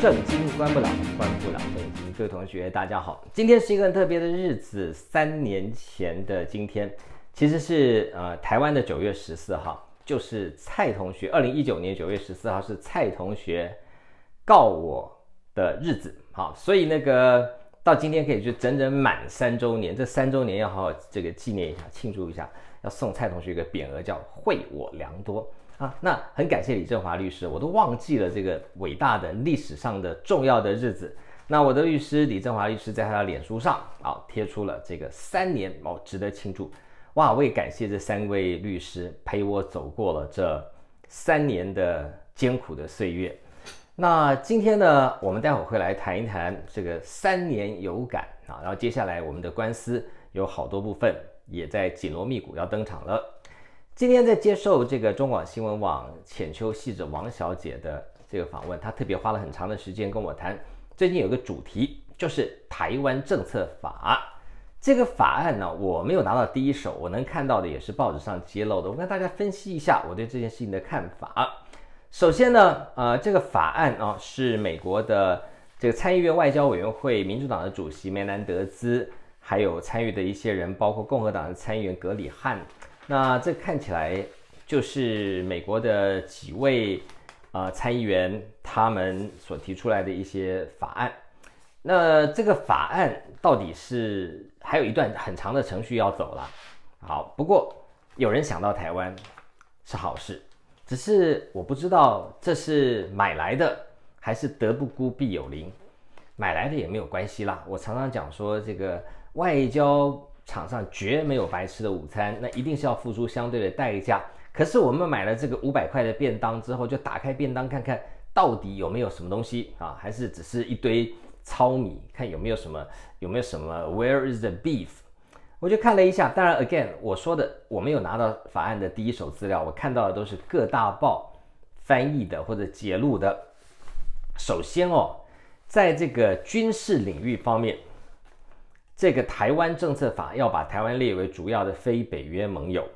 圣经关不了，关不了各位同学，大家好，今天是一个很特别的日子，三年前的今天，其实是呃台湾的九月十四号，就是蔡同学二零一九年九月十四号是蔡同学告我的日子，好，所以那个到今天可以就整整满三周年，这三周年要好好这个纪念一下，庆祝一下，要送蔡同学一个匾额，叫惠我良多。啊，那很感谢李振华律师，我都忘记了这个伟大的历史上的重要的日子。那我的律师李振华律师在他的脸书上啊贴出了这个三年哦，值得庆祝哇！我也感谢这三位律师陪我走过了这三年的艰苦的岁月。那今天呢，我们待会会来谈一谈这个三年有感啊，然后接下来我们的官司有好多部分也在紧锣密鼓要登场了。今天在接受这个中广新闻网浅秋记者王小姐的这个访问，她特别花了很长的时间跟我谈。最近有个主题就是台湾政策法这个法案呢，我没有拿到第一手，我能看到的也是报纸上揭露的。我跟大家分析一下我对这件事情的看法。首先呢，呃，这个法案啊是美国的这个参议院外交委员会民主党的主席梅兰德兹，还有参与的一些人，包括共和党的参议员格里汉。那这看起来就是美国的几位呃参议员他们所提出来的一些法案，那这个法案到底是还有一段很长的程序要走了。好，不过有人想到台湾是好事，只是我不知道这是买来的还是德不孤必有邻，买来的也没有关系啦。我常常讲说这个外交。场上绝没有白吃的午餐，那一定是要付出相对的代价。可是我们买了这个五百块的便当之后，就打开便当看看到底有没有什么东西啊？还是只是一堆糙米？看有没有什么？有没有什么？Where is the beef？我就看了一下，当然，again，我说的我没有拿到法案的第一手资料，我看到的都是各大报翻译的或者揭露的。首先哦，在这个军事领域方面。这个台湾政策法要把台湾列为主要的非北约盟友，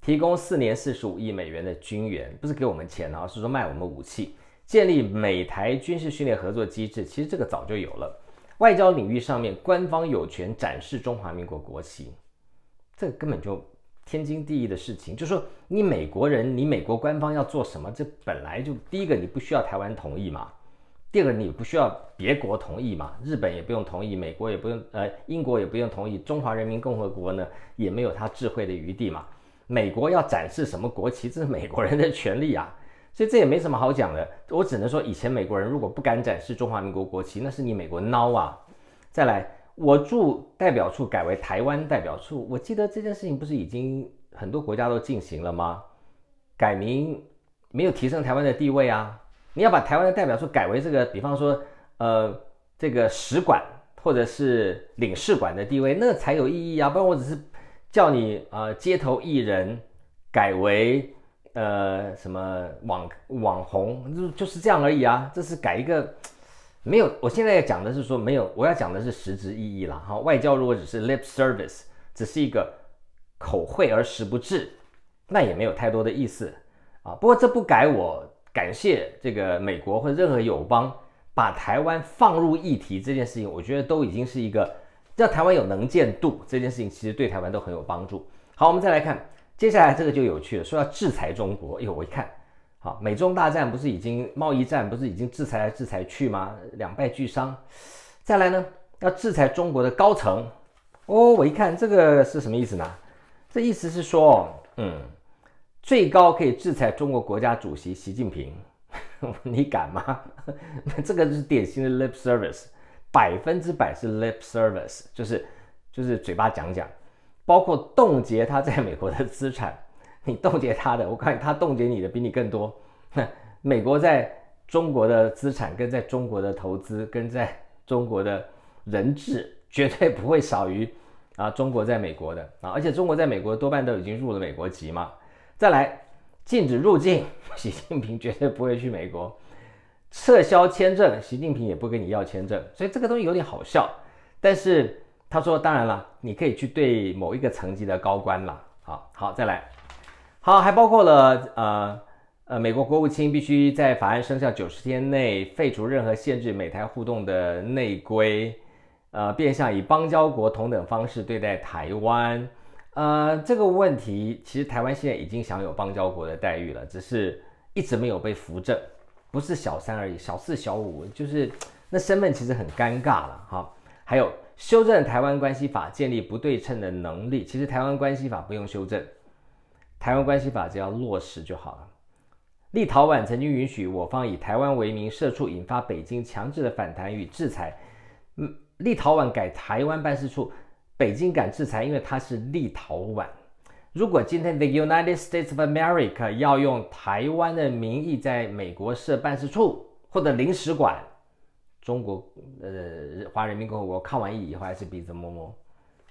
提供四年四十五亿美元的军援，不是给我们钱啊，是说卖我们武器，建立美台军事训练合作机制。其实这个早就有了。外交领域上面，官方有权展示中华民国国旗，这根本就天经地义的事情。就说你美国人，你美国官方要做什么，这本来就第一个你不需要台湾同意嘛。第二个，你不需要别国同意嘛，日本也不用同意，美国也不用，呃，英国也不用同意，中华人民共和国呢也没有他智慧的余地嘛。美国要展示什么国旗，这是美国人的权利啊，所以这也没什么好讲的。我只能说，以前美国人如果不敢展示中华民国国旗，那是你美国孬啊。再来，我驻代表处改为台湾代表处，我记得这件事情不是已经很多国家都进行了吗？改名没有提升台湾的地位啊。你要把台湾的代表处改为这个，比方说，呃，这个使馆或者是领事馆的地位，那才有意义啊。不然我只是叫你呃街头艺人改为呃什么网网红，就就是这样而已啊。这是改一个没有，我现在要讲的是说没有，我要讲的是实质意义了哈。外交如果只是 lip service，只是一个口惠而实不至，那也没有太多的意思啊。不过这不改我。感谢这个美国或任何友邦把台湾放入议题这件事情，我觉得都已经是一个让台湾有能见度这件事情，其实对台湾都很有帮助。好，我们再来看接下来这个就有趣了，说要制裁中国，哎呦，我一看，好，美中大战不是已经贸易战不是已经制裁来制裁去吗？两败俱伤。再来呢，要制裁中国的高层，哦，我一看这个是什么意思呢？这意思是说，嗯。最高可以制裁中国国家主席习近平，你敢吗？这个就是典型的 lip service，百分之百是 lip service，就是就是嘴巴讲讲。包括冻结他在美国的资产，你冻结他的，我看他冻结你的比你更多。美国在中国的资产跟在中国的投资跟在中国的人质绝对不会少于啊中国在美国的啊，而且中国在美国多半都已经入了美国籍嘛。再来，禁止入境，习近平绝对不会去美国，撤销签证，习近平也不跟你要签证，所以这个东西有点好笑。但是他说，当然了，你可以去对某一个层级的高官了。好好，再来，好，还包括了，呃呃，美国国务卿必须在法案生效九十天内废除任何限制美台互动的内规，呃，变相以邦交国同等方式对待台湾。呃，这个问题其实台湾现在已经享有邦交国的待遇了，只是一直没有被扶正，不是小三而已，小四、小五就是那身份其实很尴尬了哈。还有修正台湾关系法，建立不对称的能力，其实台湾关系法不用修正，台湾关系法只要落实就好了。立陶宛曾经允许我方以台湾为名设处，引发北京强制的反弹与制裁。嗯，立陶宛改台湾办事处。北京敢制裁，因为它是立陶宛。如果今天 the United States of America 要用台湾的名义在美国设办事处或者领事馆，中国呃，中华人民共和国看完以后还是鼻子摸摸。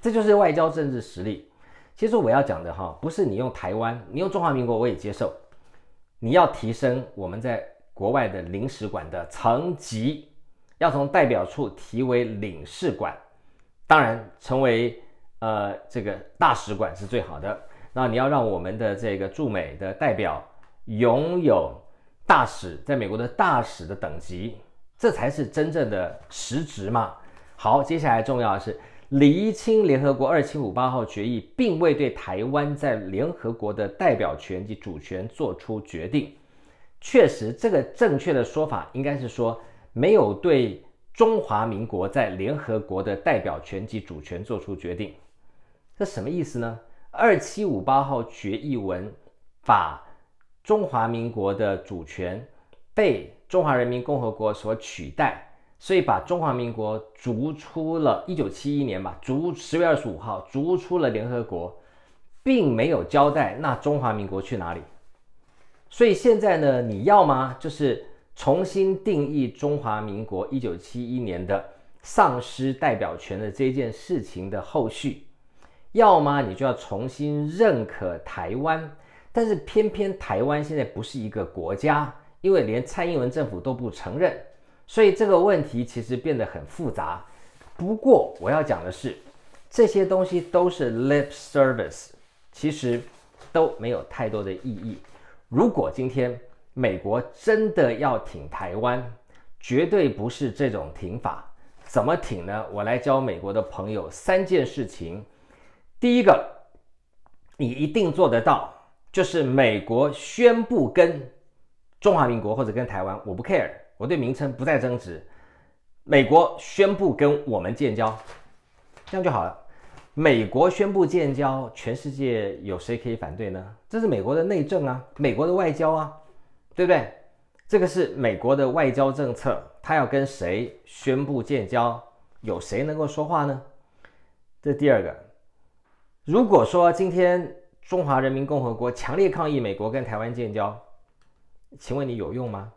这就是外交政治实力。其实我要讲的哈，不是你用台湾，你用中华民国我也接受。你要提升我们在国外的领事馆的层级，要从代表处提为领事馆。当然，成为呃这个大使馆是最好的。那你要让我们的这个驻美的代表拥有大使在美国的大使的等级，这才是真正的实质嘛。好，接下来重要的是厘清联合国二七五八号决议并未对台湾在联合国的代表权及主权做出决定。确实，这个正确的说法应该是说没有对。中华民国在联合国的代表权及主权做出决定，这什么意思呢？二七五八号决议文把中华民国的主权被中华人民共和国所取代，所以把中华民国逐出了。一九七一年吧，逐十月二十五号逐出了联合国，并没有交代那中华民国去哪里。所以现在呢，你要吗？就是。重新定义中华民国一九七一年的丧失代表权的这件事情的后续，要么你就要重新认可台湾，但是偏偏台湾现在不是一个国家，因为连蔡英文政府都不承认，所以这个问题其实变得很复杂。不过我要讲的是，这些东西都是 lip service，其实都没有太多的意义。如果今天。美国真的要挺台湾，绝对不是这种挺法。怎么挺呢？我来教美国的朋友三件事情。第一个，你一定做得到，就是美国宣布跟中华民国或者跟台湾，我不 care，我对名称不再争执。美国宣布跟我们建交，这样就好了。美国宣布建交，全世界有谁可以反对呢？这是美国的内政啊，美国的外交啊。对不对？这个是美国的外交政策，他要跟谁宣布建交？有谁能够说话呢？这第二个，如果说今天中华人民共和国强烈抗议美国跟台湾建交，请问你有用吗？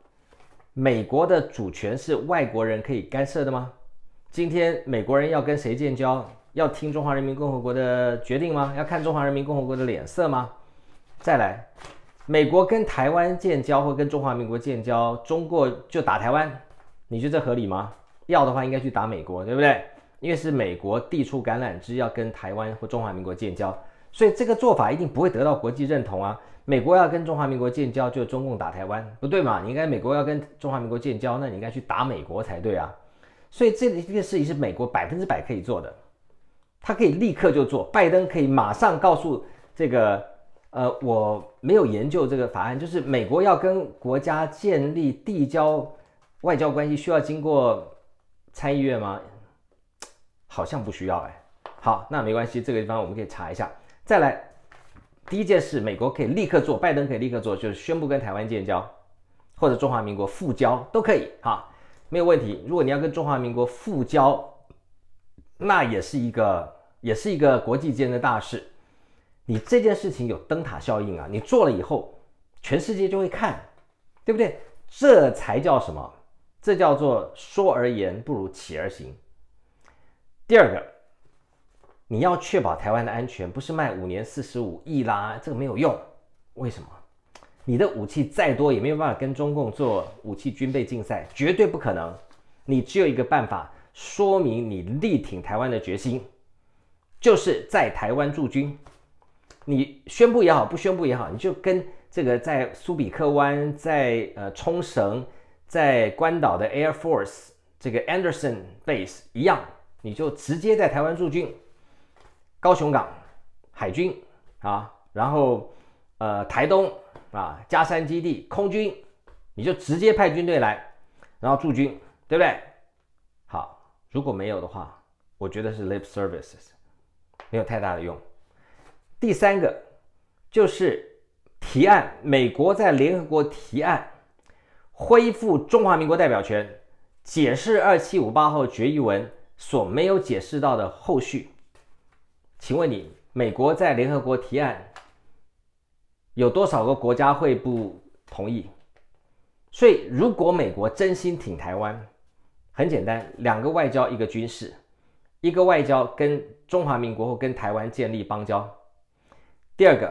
美国的主权是外国人可以干涉的吗？今天美国人要跟谁建交？要听中华人民共和国的决定吗？要看中华人民共和国的脸色吗？再来。美国跟台湾建交或跟中华民国建交，中国就打台湾，你觉得这合理吗？要的话应该去打美国，对不对？因为是美国递出橄榄枝要跟台湾或中华民国建交，所以这个做法一定不会得到国际认同啊！美国要跟中华民国建交，就中共打台湾，不对嘛？你应该美国要跟中华民国建交，那你应该去打美国才对啊！所以这这件事情是美国百分之百可以做的，他可以立刻就做，拜登可以马上告诉这个。呃，我没有研究这个法案，就是美国要跟国家建立递交外交关系，需要经过参议院吗？好像不需要哎。好，那没关系，这个地方我们可以查一下。再来，第一件事，美国可以立刻做，拜登可以立刻做，就是宣布跟台湾建交，或者中华民国复交都可以哈，没有问题。如果你要跟中华民国复交，那也是一个也是一个国际间的大事。你这件事情有灯塔效应啊！你做了以后，全世界就会看，对不对？这才叫什么？这叫做说而言不如起而行。第二个，你要确保台湾的安全，不是卖五年四十五亿啦，这个没有用。为什么？你的武器再多也没有办法跟中共做武器军备竞赛，绝对不可能。你只有一个办法，说明你力挺台湾的决心，就是在台湾驻军。你宣布也好，不宣布也好，你就跟这个在苏比克湾、在呃冲绳、在关岛的 Air Force 这个 Anderson Base 一样，你就直接在台湾驻军，高雄港海军啊，然后呃台东啊加山基地空军，你就直接派军队来，然后驻军，对不对？好，如果没有的话，我觉得是 lip services，没有太大的用。第三个就是提案，美国在联合国提案恢复中华民国代表权，解释二七五八号决议文所没有解释到的后续。请问你，美国在联合国提案有多少个国家会不同意？所以，如果美国真心挺台湾，很简单，两个外交，一个军事，一个外交跟中华民国或跟台湾建立邦交。第二个，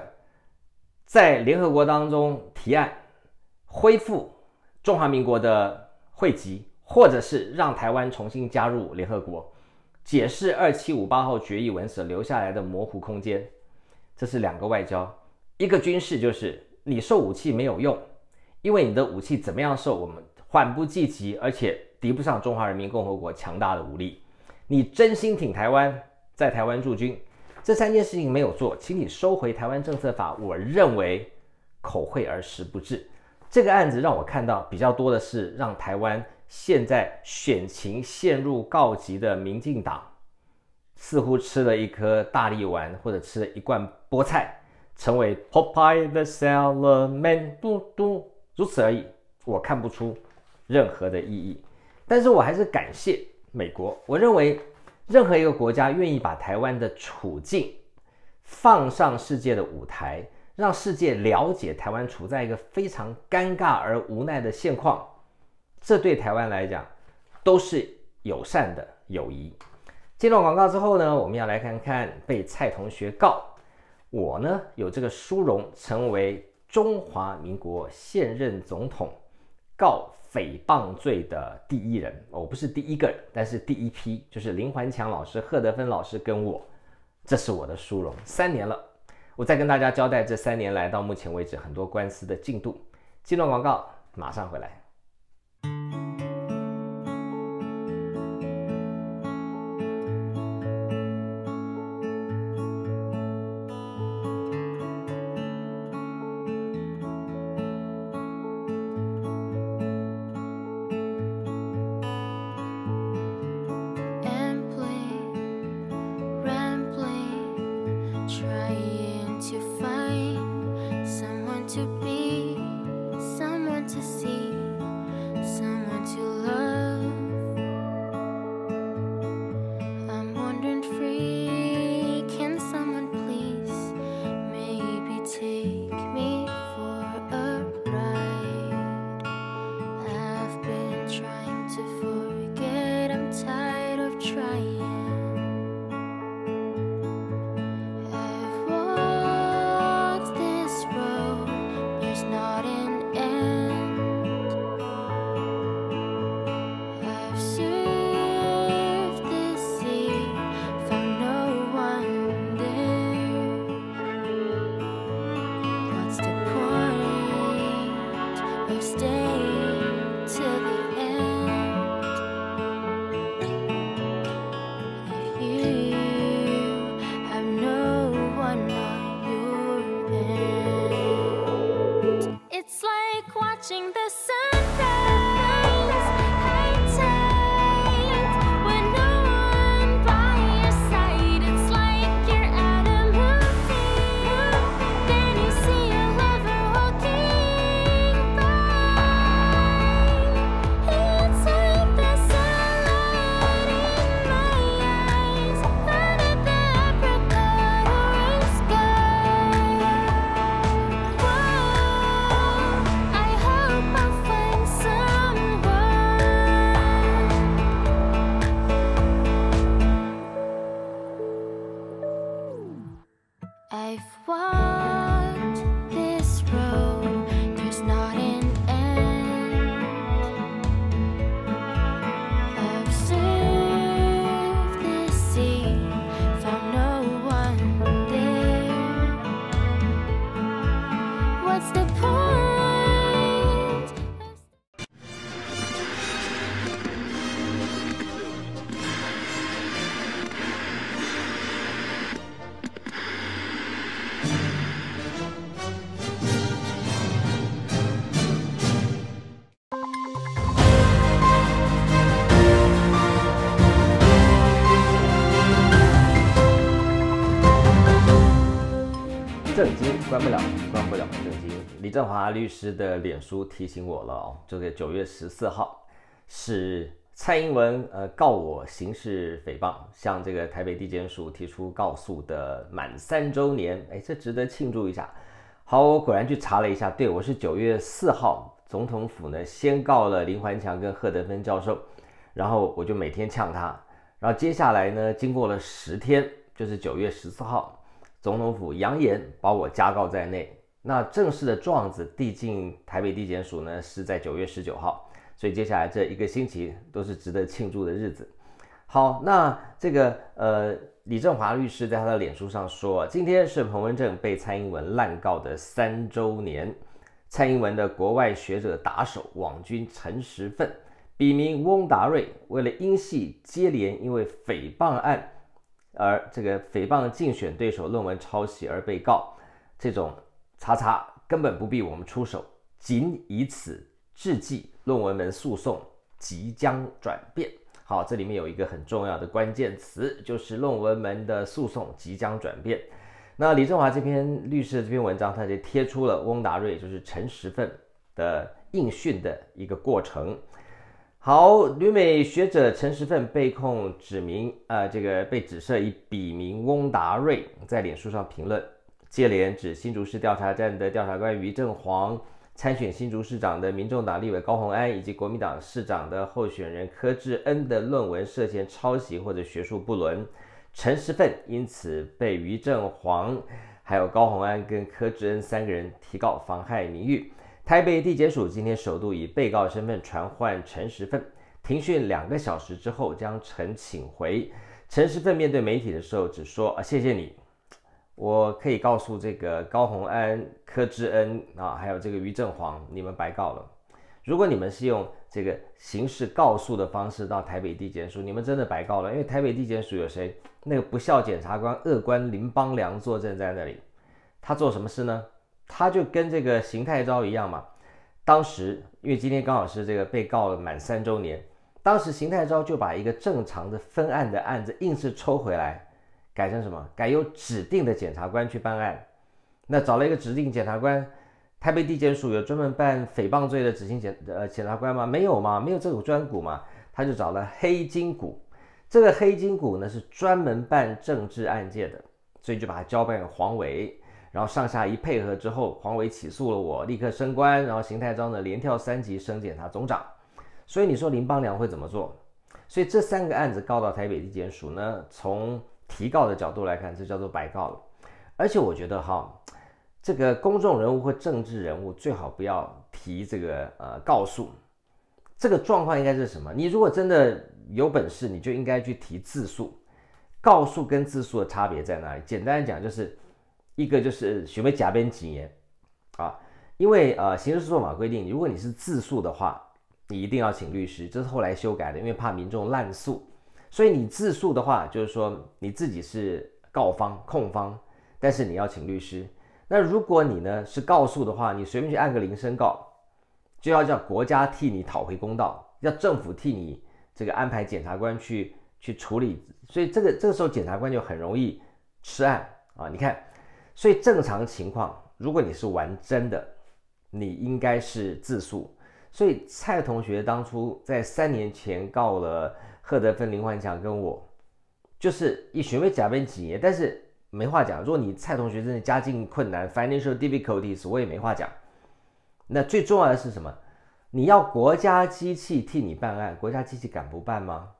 在联合国当中提案恢复中华民国的会籍，或者是让台湾重新加入联合国，解释二七五八号决议文所留下来的模糊空间，这是两个外交，一个军事，就是你售武器没有用，因为你的武器怎么样售，我们缓不济急，而且敌不上中华人民共和国强大的武力，你真心挺台湾，在台湾驻军。这三件事情没有做，请你收回《台湾政策法》。我认为，口惠而实不至。这个案子让我看到比较多的是，让台湾现在选情陷入告急的民进党，似乎吃了一颗大力丸或者吃了一罐菠菜，成为 Popeye the Sailor Man，嘟嘟，如此而已。我看不出任何的意义，但是我还是感谢美国。我认为。任何一个国家愿意把台湾的处境放上世界的舞台，让世界了解台湾处在一个非常尴尬而无奈的现况，这对台湾来讲都是友善的友谊。进入广告之后呢，我们要来看看被蔡同学告，我呢有这个殊荣成为中华民国现任总统告。诽谤罪的第一人，我不是第一个人，但是第一批就是林环强老师、贺德芬老师跟我，这是我的殊荣。三年了，我再跟大家交代这三年来到目前为止很多官司的进度。这段广告马上回来。振华律师的脸书提醒我了哦，这个九月十四号是蔡英文呃告我刑事诽谤，向这个台北地检署提出告诉的满三周年，哎，这值得庆祝一下。好，我果然去查了一下，对我是九月四号，总统府呢先告了林环强跟贺德芬教授，然后我就每天呛他，然后接下来呢，经过了十天，就是九月十四号，总统府扬言把我加告在内。那正式的状子递进台北地检署呢，是在九月十九号，所以接下来这一个星期都是值得庆祝的日子。好，那这个呃，李振华律师在他的脸书上说，今天是彭文正被蔡英文滥告的三周年。蔡英文的国外学者打手网军陈时奋，笔名翁达瑞，为了因系接连因为诽谤案而这个诽谤竞选对手论文抄袭而被告，这种。查查根本不必我们出手，仅以此致敬论文门诉讼即将转变。好，这里面有一个很重要的关键词，就是论文门的诉讼即将转变。那李振华这篇律师这篇文章，他就贴出了翁达瑞，就是陈时奋的应讯的一个过程。好，旅美学者陈时奋被控指名，呃，这个被指涉以笔名翁达瑞在脸书上评论。接连指新竹市调查站的调查官于正煌参选新竹市长的民众党立委高鸿安以及国民党市长的候选人柯志恩的论文涉嫌抄袭或者学术不伦，陈时奋因此被于正煌、还有高鸿安跟柯志恩三个人提告妨害名誉。台北地检署今天首度以被告身份传唤陈时奋，庭讯两个小时之后将陈请回。陈时奋面对媒体的时候只说啊谢谢你。我可以告诉这个高洪安、柯志恩啊，还有这个于正煌，你们白告了。如果你们是用这个刑事告诉的方式到台北地检署，你们真的白告了，因为台北地检署有谁？那个不孝检察官恶官林邦良坐镇在那里，他做什么事呢？他就跟这个邢太昭一样嘛。当时因为今天刚好是这个被告了满三周年，当时邢太昭就把一个正常的分案的案子硬是抽回来。改成什么？改由指定的检察官去办案。那找了一个指定检察官，台北地检署有专门办诽谤罪的执行检呃检察官吗？没有吗？没有这种专股吗？他就找了黑金股。这个黑金股呢是专门办政治案件的，所以就把它交办给黄伟。然后上下一配合之后，黄伟起诉了我，立刻升官。然后邢太章呢连跳三级升检察总长。所以你说林邦良会怎么做？所以这三个案子告到台北地检署呢，从提告的角度来看，这叫做白告了。而且我觉得哈，这个公众人物或政治人物最好不要提这个呃告诉。这个状况应该是什么？你如果真的有本事，你就应该去提自诉。告诉跟自诉的差别在哪里？简单讲就是一个就是学会假编谨言啊，因为呃刑事诉讼法规定，如果你是自诉的话，你一定要请律师。这是后来修改的，因为怕民众滥诉。所以你自诉的话，就是说你自己是告方、控方，但是你要请律师。那如果你呢是告诉的话，你随便去按个铃声告，就要叫国家替你讨回公道，要政府替你这个安排检察官去去处理。所以这个这个时候检察官就很容易吃案啊！你看，所以正常情况，如果你是玩真的，你应该是自诉。所以蔡同学当初在三年前告了。赫德芬、林焕强跟我，就是一学位假面几年，但是没话讲。如果你蔡同学真的家境困难 （financial difficulties），我也没话讲。那最重要的是什么？你要国家机器替你办案，国家机器敢不办吗？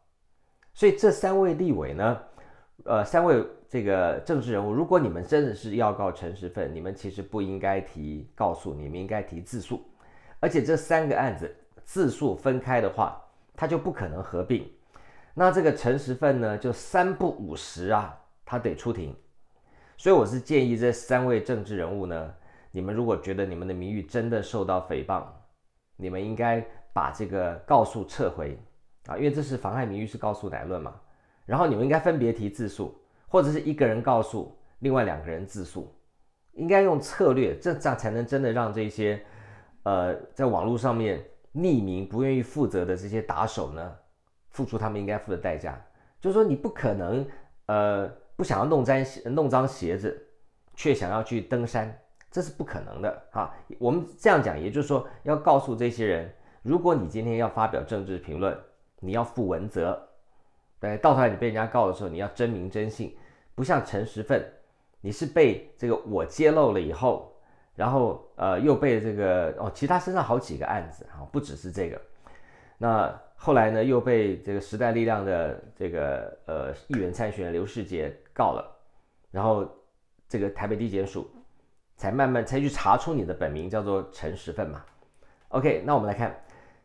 所以这三位立委呢，呃，三位这个政治人物，如果你们真的是要告陈时芬，你们其实不应该提，告诉你们应该提自诉。而且这三个案子自诉分开的话，他就不可能合并。那这个诚实份呢，就三不五十啊，他得出庭。所以我是建议这三位政治人物呢，你们如果觉得你们的名誉真的受到诽谤，你们应该把这个告诉撤回啊，因为这是妨害名誉是告诉乃论嘛。然后你们应该分别提自诉，或者是一个人告诉另外两个人自诉，应该用策略，这样才能真的让这些，呃，在网络上面匿名不愿意负责的这些打手呢。付出他们应该付的代价，就是说你不可能，呃，不想要弄脏弄脏鞋子，却想要去登山，这是不可能的啊。我们这样讲，也就是说要告诉这些人，如果你今天要发表政治评论，你要负文责。对，到头来你被人家告的时候，你要真名真姓，不像陈时奋，你是被这个我揭露了以后，然后呃又被这个哦，其他身上好几个案子啊，不只是这个，那。后来呢，又被这个时代力量的这个呃议员参选刘世杰告了，然后这个台北地检署才慢慢才去查出你的本名叫做陈时奋嘛。OK，那我们来看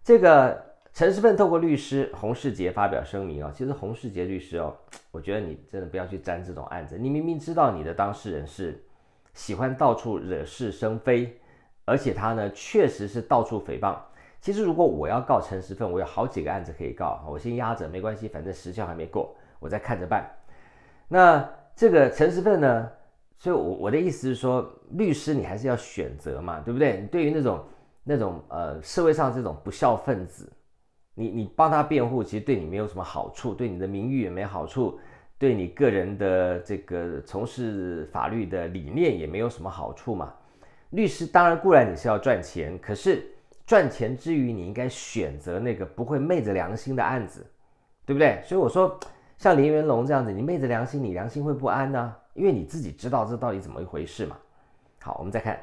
这个陈时奋透过律师洪世杰发表声明啊，其实洪世杰律师哦，我觉得你真的不要去沾这种案子，你明明知道你的当事人是喜欢到处惹是生非，而且他呢确实是到处诽谤。其实，如果我要告陈时芬，我有好几个案子可以告，我先压着没关系，反正时效还没过，我再看着办。那这个陈时分呢？所以，我我的意思是说，律师你还是要选择嘛，对不对？你对于那种那种呃社会上这种不孝分子，你你帮他辩护，其实对你没有什么好处，对你的名誉也没好处，对你个人的这个从事法律的理念也没有什么好处嘛。律师当然固然你是要赚钱，可是。赚钱之余，你应该选择那个不会昧着良心的案子，对不对？所以我说，像林元龙这样子，你昧着良心，你良心会不安呢，因为你自己知道这到底怎么一回事嘛。好，我们再看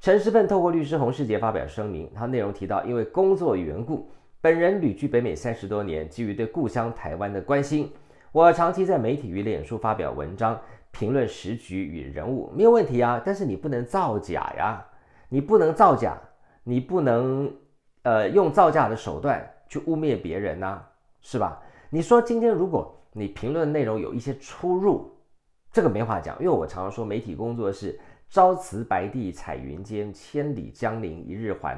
陈时奋透过律师洪世杰发表声明，他内容提到，因为工作缘故，本人旅居北美三十多年，基于对故乡台湾的关心，我长期在媒体与脸书发表文章评论时局与人物，没有问题啊。但是你不能造假呀，你不能造假。你不能，呃，用造假的手段去污蔑别人呐，是吧？你说今天如果你评论内容有一些出入，这个没话讲，因为我常常说媒体工作是“朝辞白帝彩云间，千里江陵一日还”。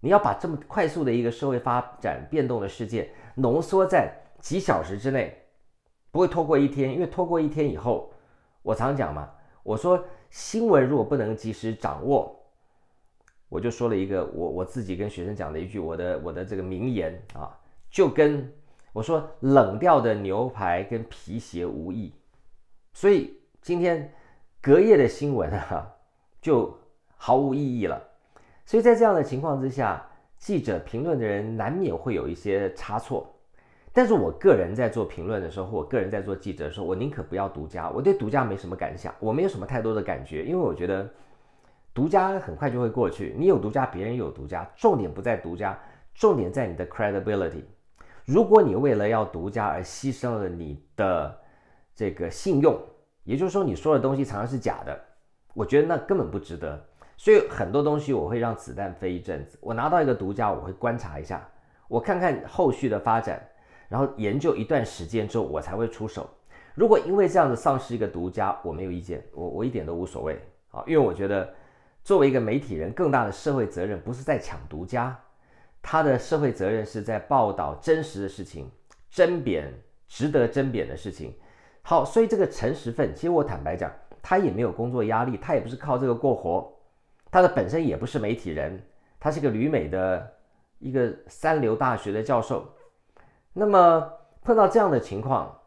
你要把这么快速的一个社会发展变动的世界浓缩在几小时之内，不会拖过一天，因为拖过一天以后，我常讲嘛，我说新闻如果不能及时掌握。我就说了一个我我自己跟学生讲了一句我的我的这个名言啊，就跟我说冷掉的牛排跟皮鞋无异，所以今天隔夜的新闻啊就毫无意义了。所以在这样的情况之下，记者评论的人难免会有一些差错，但是我个人在做评论的时候，我个人在做记者，的时候，我宁可不要独家，我对独家没什么感想，我没有什么太多的感觉，因为我觉得。独家很快就会过去，你有独家，别人有独家，重点不在独家，重点在你的 credibility。如果你为了要独家而牺牲了你的这个信用，也就是说你说的东西常常是假的，我觉得那根本不值得。所以很多东西我会让子弹飞一阵子，我拿到一个独家，我会观察一下，我看看后续的发展，然后研究一段时间之后，我才会出手。如果因为这样子丧失一个独家，我没有意见，我我一点都无所谓啊，因为我觉得。作为一个媒体人，更大的社会责任不是在抢独家，他的社会责任是在报道真实的事情，争辩值得争辩的事情。好，所以这个陈时奋，其实我坦白讲，他也没有工作压力，他也不是靠这个过活，他的本身也不是媒体人，他是个旅美的一个三流大学的教授。那么碰到这样的情况，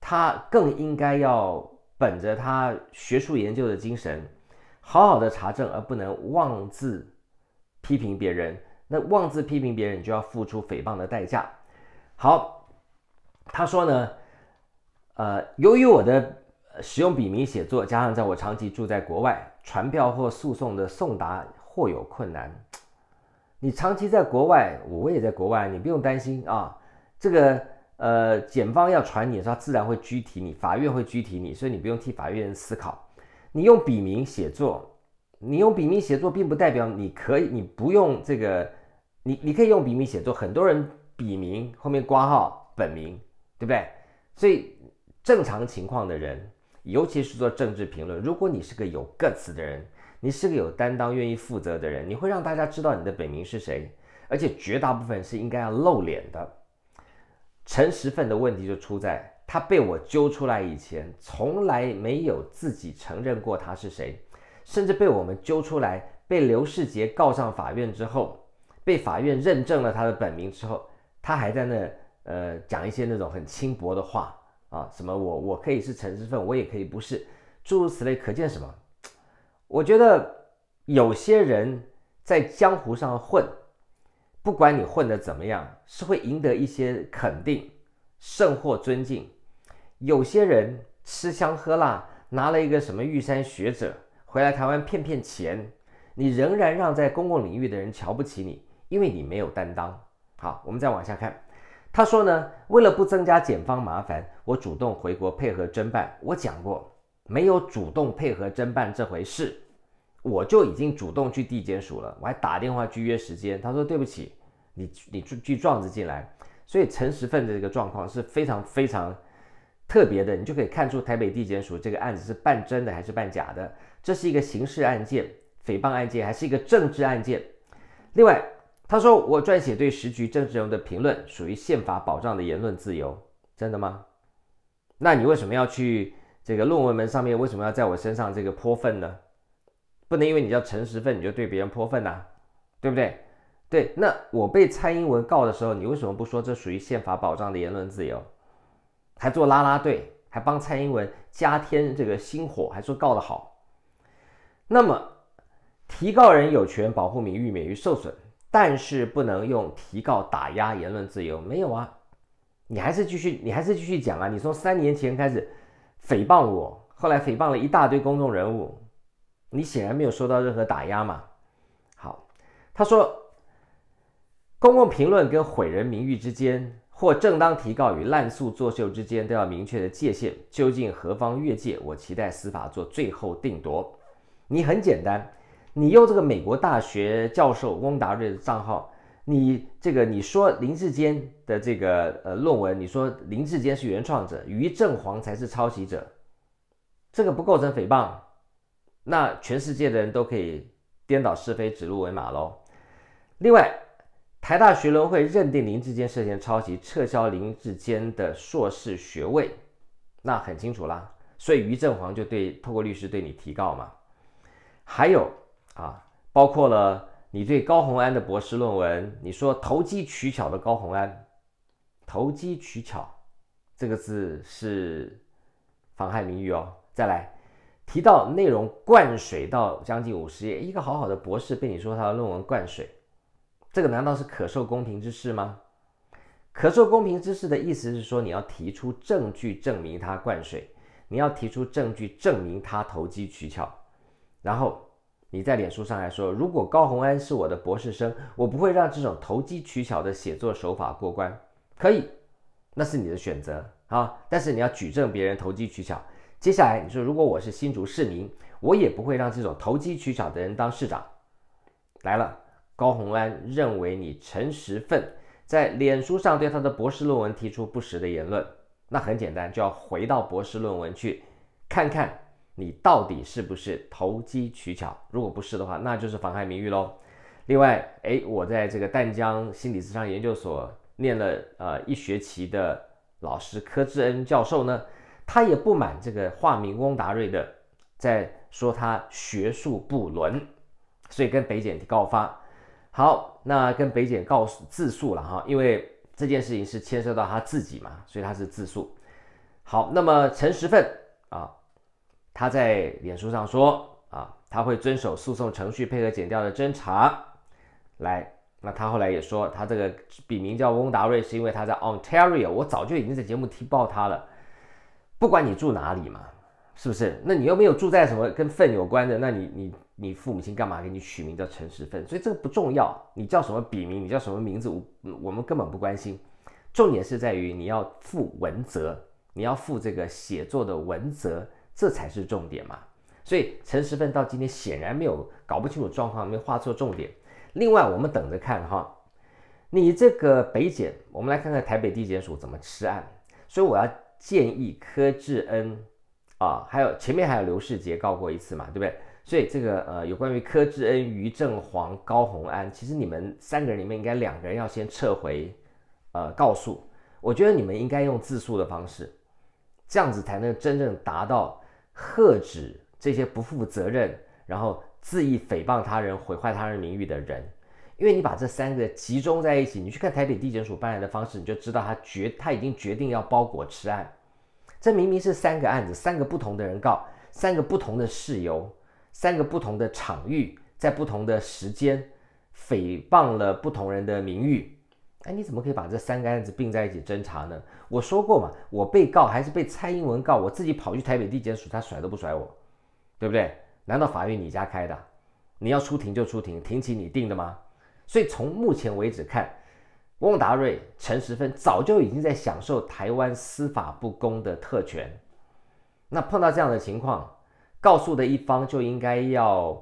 他更应该要本着他学术研究的精神。好好的查证，而不能妄自批评别人。那妄自批评别人，就要付出诽谤的代价。好，他说呢，呃，由于我的使用笔名写作，加上在我长期住在国外，传票或诉讼的送达或有困难。你长期在国外，我也在国外，你不用担心啊。这个呃，检方要传你的时候，自然会拘提你，法院会拘提你，所以你不用替法院思考。你用笔名写作，你用笔名写作并不代表你可以，你不用这个，你你可以用笔名写作。很多人笔名后面挂号本名，对不对？所以正常情况的人，尤其是做政治评论，如果你是个有个词的人，你是个有担当、愿意负责的人，你会让大家知道你的本名是谁，而且绝大部分是应该要露脸的。陈实份的问题就出在。他被我揪出来以前，从来没有自己承认过他是谁，甚至被我们揪出来，被刘世杰告上法院之后，被法院认证了他的本名之后，他还在那呃讲一些那种很轻薄的话啊，什么我我可以是陈市份，我也可以不是，诸如此类。可见什么？我觉得有些人在江湖上混，不管你混的怎么样，是会赢得一些肯定，甚或尊敬。有些人吃香喝辣，拿了一个什么玉山学者回来台湾骗骗钱，你仍然让在公共领域的人瞧不起你，因为你没有担当。好，我们再往下看，他说呢，为了不增加检方麻烦，我主动回国配合侦办。我讲过，没有主动配合侦办这回事，我就已经主动去地检署了，我还打电话去约时间。他说对不起，你你去具状子进来。所以诚实份子这个状况是非常非常。特别的，你就可以看出台北地检署这个案子是半真的还是半假的。这是一个刑事案件、诽谤案件，还是一个政治案件？另外，他说我撰写对时局政治人物的评论属于宪法保障的言论自由，真的吗？那你为什么要去这个论文门上面为什么要在我身上这个泼粪呢？不能因为你叫诚实粪，你就对别人泼粪呐，对不对？对，那我被蔡英文告的时候，你为什么不说这属于宪法保障的言论自由？还做拉拉队，还帮蔡英文加添这个星火，还说告得好。那么，提告人有权保护名誉免于受损，但是不能用提告打压言论自由。没有啊，你还是继续，你还是继续讲啊。你从三年前开始诽谤我，后来诽谤了一大堆公众人物，你显然没有受到任何打压嘛。好，他说，公共评论跟毁人名誉之间。或正当提告与滥诉作秀之间都要明确的界限，究竟何方越界？我期待司法做最后定夺。你很简单，你用这个美国大学教授翁达瑞的账号，你这个你说林志坚的这个呃论文，你说林志坚是原创者，于正煌才是抄袭者，这个不构成诽谤，那全世界的人都可以颠倒是非，指鹿为马喽。另外。台大学伦会认定林志坚涉嫌抄袭，撤销林志坚的硕士学位，那很清楚啦。所以于振煌就对透过律师对你提告嘛。还有啊，包括了你对高鸿安的博士论文，你说投机取巧的高鸿安，投机取巧这个字是妨害名誉哦。再来提到内容灌水到将近五十页，一个好好的博士被你说他的论文灌水。这个难道是可受公平之事吗？可受公平之事的意思是说，你要提出证据证明他灌水，你要提出证据证明他投机取巧。然后你在脸书上还说，如果高红安是我的博士生，我不会让这种投机取巧的写作手法过关。可以，那是你的选择啊。但是你要举证别人投机取巧。接下来你说，如果我是新竹市民，我也不会让这种投机取巧的人当市长。来了。高洪安认为你陈时奋在脸书上对他的博士论文提出不实的言论，那很简单，就要回到博士论文去看看你到底是不是投机取巧。如果不是的话，那就是妨害名誉喽。另外，哎，我在这个淡江心理智商研究所念了呃一学期的老师柯志恩教授呢，他也不满这个化名翁达瑞的在说他学术不伦，所以跟北检告发。好，那跟北检告自诉了哈，因为这件事情是牵涉到他自己嘛，所以他是自诉。好，那么陈时奋啊，他在脸书上说啊，他会遵守诉讼程序，配合检调的侦查。来，那他后来也说，他这个笔名叫翁达瑞，是因为他在 Ontario。我早就已经在节目踢爆他了，不管你住哪里嘛。是不是？那你又没有住在什么跟粪有关的？那你你你父母亲干嘛给你取名叫陈时粪？所以这个不重要，你叫什么笔名，你叫什么名字，我我们根本不关心。重点是在于你要负文责，你要负这个写作的文责，这才是重点嘛。所以陈时粪到今天显然没有搞不清楚状况，没画错重点。另外，我们等着看哈，你这个北检，我们来看看台北地检署怎么吃案。所以我要建议柯志恩。啊，还有前面还有刘世杰告过一次嘛，对不对？所以这个呃，有关于柯志恩、于正煌、高洪安，其实你们三个人里面应该两个人要先撤回，呃，告诉，我觉得你们应该用自诉的方式，这样子才能真正达到喝止这些不负责任、然后恣意诽谤他人、毁坏他人名誉的人。因为你把这三个集中在一起，你去看台北地检署办案的方式，你就知道他决他已经决定要包裹此案。这明明是三个案子，三个不同的人告，三个不同的事由，三个不同的场域，在不同的时间诽谤了不同人的名誉。哎，你怎么可以把这三个案子并在一起侦查呢？我说过嘛，我被告还是被蔡英文告，我自己跑去台北地检署，他甩都不甩我，对不对？难道法院你家开的？你要出庭就出庭，庭期你定的吗？所以从目前为止看。翁达瑞、陈时芬早就已经在享受台湾司法不公的特权，那碰到这样的情况，告诉的一方就应该要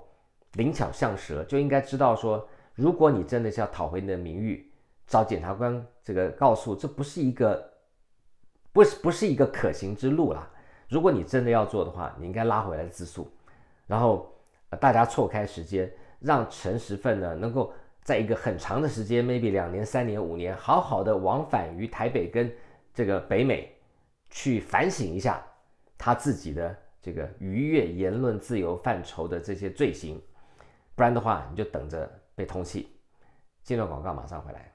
灵巧像蛇，就应该知道说，如果你真的是要讨回你的名誉，找检察官这个告诉这不是一个，不是不是一个可行之路啦。如果你真的要做的话，你应该拉回来自诉，然后大家错开时间，让陈时芬呢能够。在一个很长的时间，maybe 两年、三年、五年，好好的往返于台北跟这个北美，去反省一下他自己的这个逾越言论自由范畴的这些罪行，不然的话，你就等着被通缉。进入广告，马上回来。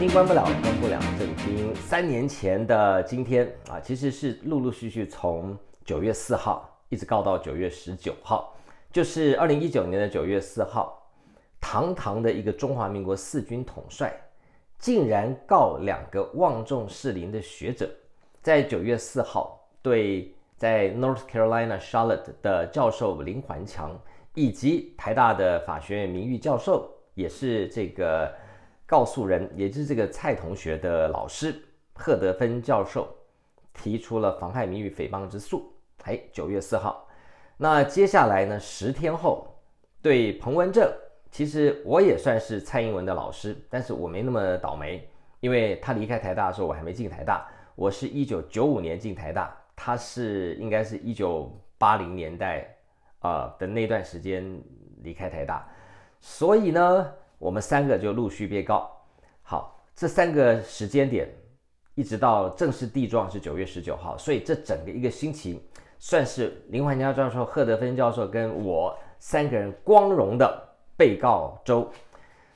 已经关不了，关不了。已经三年前的今天啊，其实是陆陆续续从九月四号一直告到九月十九号，就是二零一九年的九月四号，堂堂的一个中华民国四军统帅，竟然告两个望重士林的学者，在九月四号对在 North Carolina Charlotte 的教授林环强以及台大的法学院名誉教授，也是这个。告诉人，也就是这个蔡同学的老师贺德芬教授提出了妨害名誉诽谤之诉。哎，九月四号，那接下来呢？十天后，对彭文正，其实我也算是蔡英文的老师，但是我没那么倒霉，因为他离开台大的时候，我还没进台大。我是一九九五年进台大，他是应该是一九八零年代啊的那段时间离开台大，所以呢。我们三个就陆续被告，好，这三个时间点，一直到正式地状是九月十九号，所以这整个一个星期，算是林怀民教授、贺德芬教授跟我三个人光荣的被告周。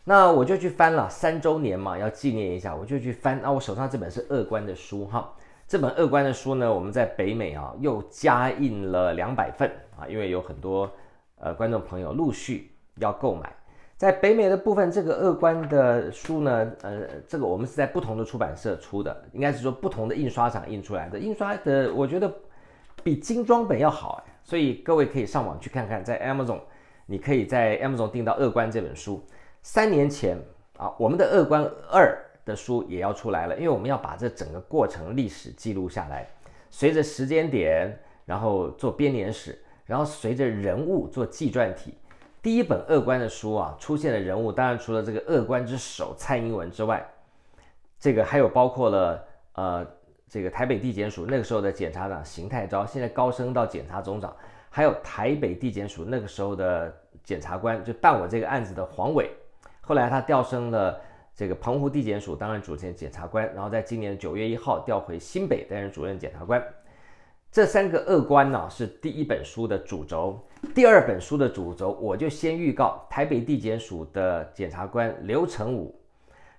那我就去翻了，三周年嘛，要纪念一下，我就去翻。啊，我手上这本是《恶冠》的书哈，这本《恶冠》的书呢，我们在北美啊又加印了两百份啊，因为有很多呃观众朋友陆续要购买。在北美的部分，这个《恶冠》的书呢，呃，这个我们是在不同的出版社出的，应该是说不同的印刷厂印出来的。印刷的我觉得比精装本要好，所以各位可以上网去看看，在 a M a z o n 你可以在 a M a z o n 订到《恶冠》这本书。三年前啊，我们的《恶冠二》的书也要出来了，因为我们要把这整个过程历史记录下来，随着时间点，然后做编年史，然后随着人物做纪传体。第一本恶官的书啊，出现的人物当然除了这个恶官之首蔡英文之外，这个还有包括了呃这个台北地检署那个时候的检察长邢太昭，现在高升到检察总长，还有台北地检署那个时候的检察官就办我这个案子的黄伟，后来他调升了这个澎湖地检署担任主任检察官，然后在今年九月一号调回新北担任主任检察官。这三个恶官呢，是第一本书的主轴，第二本书的主轴，我就先预告：台北地检署的检察官刘成武，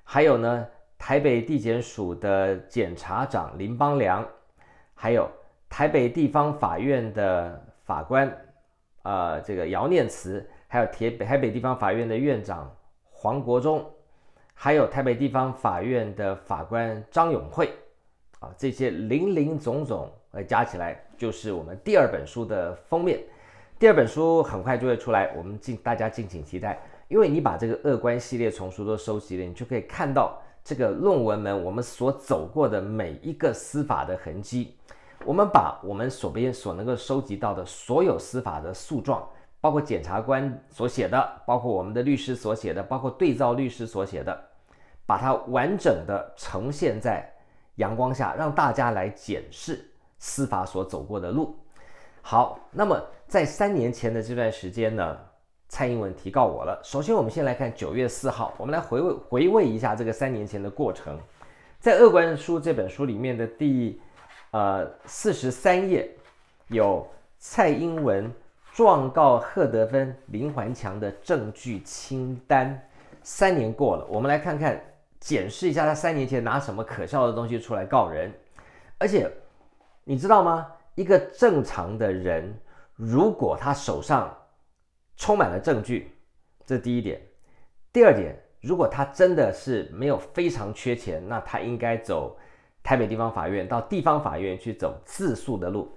还有呢，台北地检署的检察长林邦良，还有台北地方法院的法官，啊，这个姚念慈，还有铁台北地方法院的院长黄国忠，还有台北地方法院的法官张永惠，啊，这些林林总总。来加起来就是我们第二本书的封面。第二本书很快就会出来，我们尽大家敬请期待。因为你把这个恶官系列丛书都收集了，你就可以看到这个论文们我们所走过的每一个司法的痕迹。我们把我们手边所能够收集到的所有司法的诉状，包括检察官所写的，包括我们的律师所写的，包括对照律师所写的，把它完整的呈现在阳光下，让大家来检视。司法所走过的路，好，那么在三年前的这段时间呢，蔡英文提告我了。首先，我们先来看九月四号，我们来回味回味一下这个三年前的过程。在《恶官书》这本书里面的第呃四十三页，有蔡英文状告贺德芬、林环强的证据清单。三年过了，我们来看看检视一下他三年前拿什么可笑的东西出来告人，而且。你知道吗？一个正常的人，如果他手上充满了证据，这第一点。第二点，如果他真的是没有非常缺钱，那他应该走台北地方法院到地方法院去走自诉的路。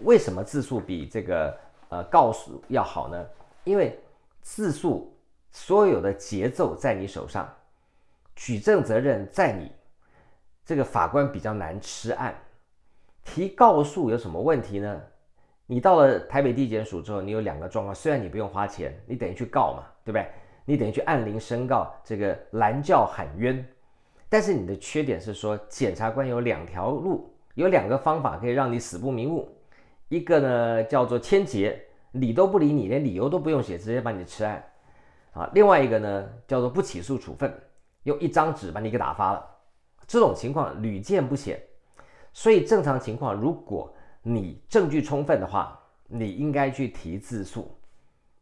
为什么自诉比这个呃告诉要好呢？因为自诉所有的节奏在你手上，举证责任在你，这个法官比较难吃案。提告诉有什么问题呢？你到了台北地检署之后，你有两个状况。虽然你不用花钱，你等于去告嘛，对不对？你等于去按铃申告，这个拦轿喊冤。但是你的缺点是说，检察官有两条路，有两个方法可以让你死不瞑目。一个呢叫做签结，理都不理你，连理由都不用写，直接把你吃案啊。另外一个呢叫做不起诉处分，用一张纸把你给打发了。这种情况屡见不鲜。所以正常情况，如果你证据充分的话，你应该去提自诉。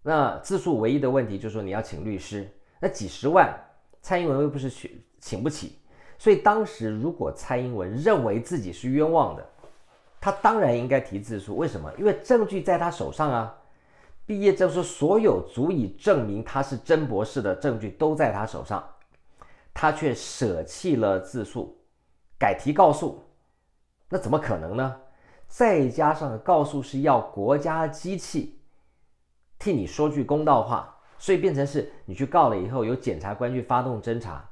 那自诉唯一的问题就是说你要请律师，那几十万，蔡英文又不是学请不起。所以当时如果蔡英文认为自己是冤枉的，他当然应该提自诉。为什么？因为证据在他手上啊，毕业证书，所有足以证明他是真博士的证据都在他手上，他却舍弃了自诉，改提告诉。那怎么可能呢？再加上告诉是要国家机器替你说句公道话，所以变成是你去告了以后，由检察官去发动侦查。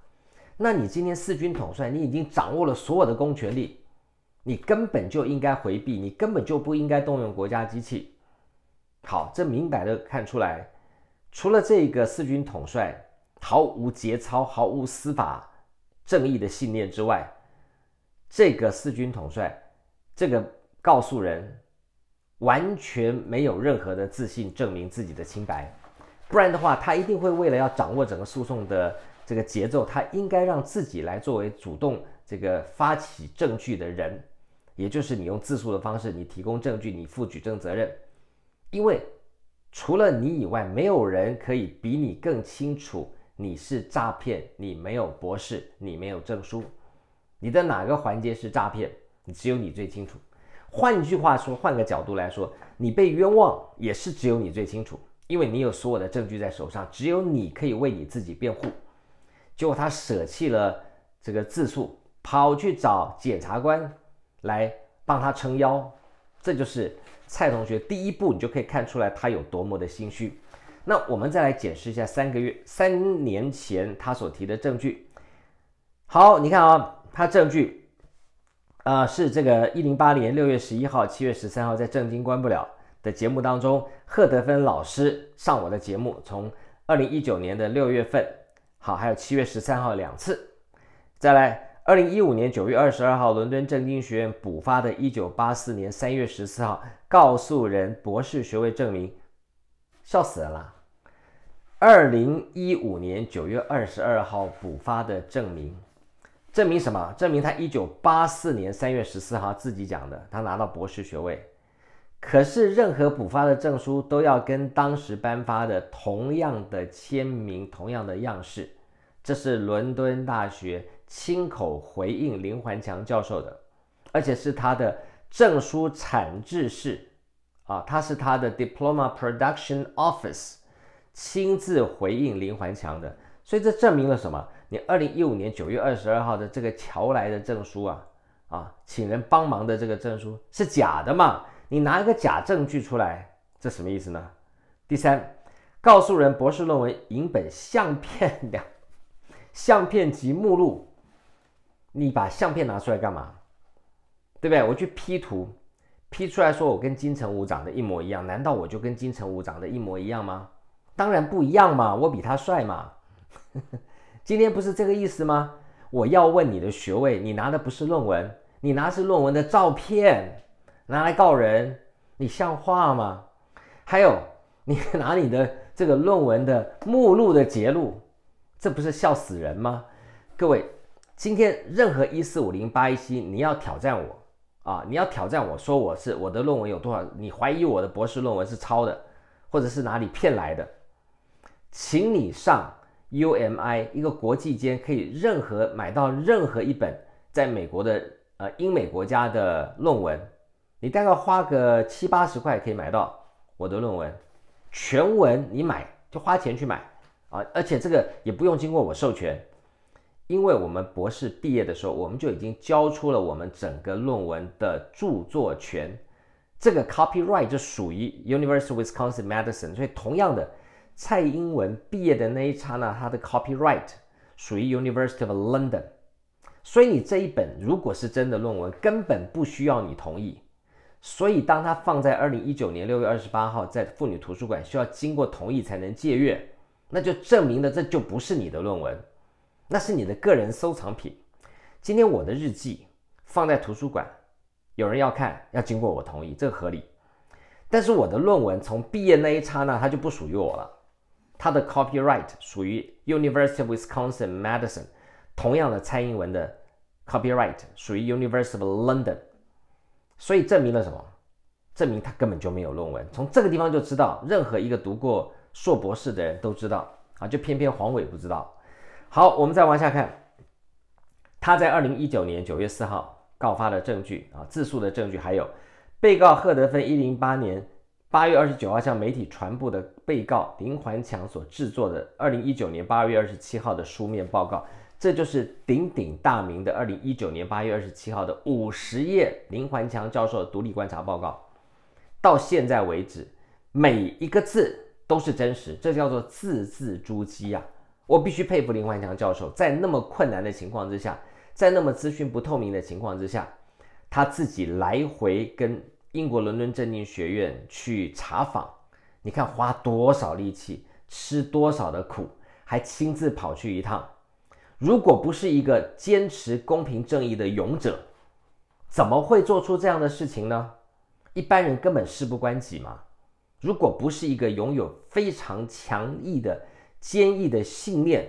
那你今天四军统帅，你已经掌握了所有的公权力，你根本就应该回避，你根本就不应该动用国家机器。好，这明摆的看出来，除了这个四军统帅毫无节操、毫无司法正义的信念之外。这个四军统帅，这个告诉人完全没有任何的自信证明自己的清白，不然的话，他一定会为了要掌握整个诉讼的这个节奏，他应该让自己来作为主动这个发起证据的人，也就是你用自诉的方式，你提供证据，你负举证责任，因为除了你以外，没有人可以比你更清楚你是诈骗，你没有博士，你没有证书。你在哪个环节是诈骗？只有你最清楚。换句话说，换个角度来说，你被冤枉也是只有你最清楚，因为你有所有的证据在手上，只有你可以为你自己辩护。结果他舍弃了这个自诉，跑去找检察官来帮他撑腰。这就是蔡同学第一步，你就可以看出来他有多么的心虚。那我们再来解释一下三个月、三年前他所提的证据。好，你看啊。他证据，啊，是这个一零八年六月十一号、七月十三号在正经关不了的节目当中，贺德芬老师上我的节目，从二零一九年的六月份，好，还有七月十三号两次，再来，二零一五年九月二十二号伦敦正经学院补发的一九八四年三月十四号告诉人博士学位证明，笑死人了，二零一五年九月二十二号补发的证明。证明什么？证明他一九八四年三月十四号自己讲的，他拿到博士学位。可是任何补发的证书都要跟当时颁发的同样的签名、同样的样式。这是伦敦大学亲口回应林环强教授的，而且是他的证书产制室，啊，他是他的 Diploma Production Office，亲自回应林环强的。所以这证明了什么？你二零一五年九月二十二号的这个乔来的证书啊啊，请人帮忙的这个证书是假的嘛？你拿一个假证据出来，这什么意思呢？第三，告诉人博士论文影本相片的相片及目录，你把相片拿出来干嘛？对不对？我去 P 图 P 出来说我跟金城武长得一模一样，难道我就跟金城武长得一模一样吗？当然不一样嘛，我比他帅嘛。今天不是这个意思吗？我要问你的学位，你拿的不是论文，你拿是论文的照片，拿来告人，你像话吗？还有，你拿你的这个论文的目录的节录，这不是笑死人吗？各位，今天任何一四五零八一七，你要挑战我啊，你要挑战我说我是我的论文有多少？你怀疑我的博士论文是抄的，或者是哪里骗来的，请你上。U M I 一个国际间可以任何买到任何一本在美国的呃英美国家的论文，你大概花个七八十块可以买到我的论文全文，你买就花钱去买啊！而且这个也不用经过我授权，因为我们博士毕业的时候我们就已经交出了我们整个论文的著作权，这个 copyright 就属于 University Wisconsin Madison，所以同样的。蔡英文毕业的那一刹那，他的 copyright 属于 University of London，所以你这一本如果是真的论文，根本不需要你同意。所以当它放在二零一九年六月二十八号在妇女图书馆，需要经过同意才能借阅，那就证明了这就不是你的论文，那是你的个人收藏品。今天我的日记放在图书馆，有人要看要经过我同意，这合理。但是我的论文从毕业那一刹那，它就不属于我了。他的 copyright 属于 University of Wisconsin Madison，同样的蔡英文的 copyright 属于 University of London，所以证明了什么？证明他根本就没有论文。从这个地方就知道，任何一个读过硕博士的人都知道啊，就偏偏黄伟不知道。好，我们再往下看，他在二零一九年九月四号告发的证据啊，自诉的证据，还有被告贺德芬一零八年。八月二十九号向媒体传播的被告林环强所制作的二零一九年八月二十七号的书面报告，这就是鼎鼎大名的二零一九年八月二十七号的五十页林环强教授的独立观察报告。到现在为止，每一个字都是真实，这叫做字字珠玑啊！我必须佩服林环强教授，在那么困难的情况之下，在那么资讯不透明的情况之下，他自己来回跟。英国伦敦政经学院去查访，你看花多少力气，吃多少的苦，还亲自跑去一趟。如果不是一个坚持公平正义的勇者，怎么会做出这样的事情呢？一般人根本事不关己嘛。如果不是一个拥有非常强毅的坚毅的信念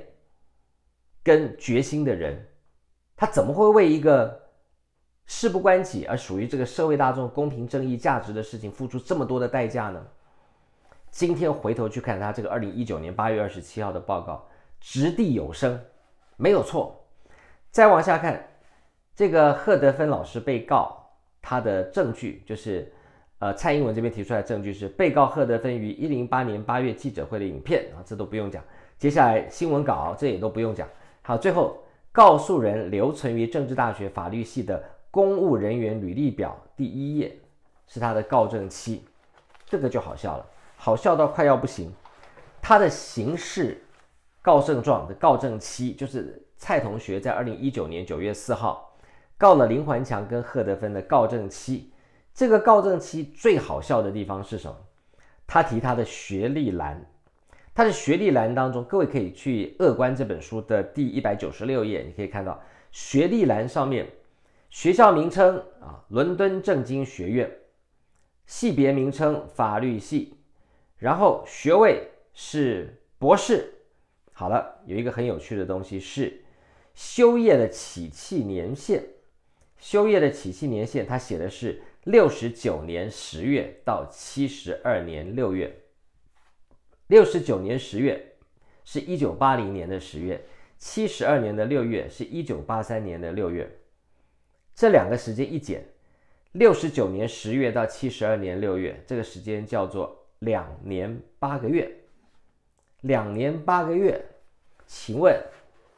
跟决心的人，他怎么会为一个？事不关己而属于这个社会大众公平正义价值的事情付出这么多的代价呢？今天回头去看他这个二零一九年八月二十七号的报告，掷地有声，没有错。再往下看，这个贺德芬老师被告他的证据就是，呃，蔡英文这边提出来的证据是被告贺德芬于一零八年八月记者会的影片，啊，这都不用讲。接下来新闻稿这也都不用讲。好，最后告诉人留存于政治大学法律系的。公务人员履历表第一页是他的告证期，这个就好笑了，好笑到快要不行。他的刑事告证状的告证期就是蔡同学在二零一九年九月四号告了林环强跟贺德芬的告证期。这个告证期最好笑的地方是什么？他提他的学历栏，他的学历栏当中，各位可以去恶观这本书的第一百九十六页，你可以看到学历栏上面。学校名称啊，伦敦政经学院，系别名称法律系，然后学位是博士。好了，有一个很有趣的东西是，休业的起讫年限。休业的起讫年限，它写的是六十九年十月到七十二年六月。六十九年十月是一九八零年的十月，七十二年的六月是一九八三年的六月。这两个时间一减，六十九年十月到七十二年六月，这个时间叫做两年八个月。两年八个月，请问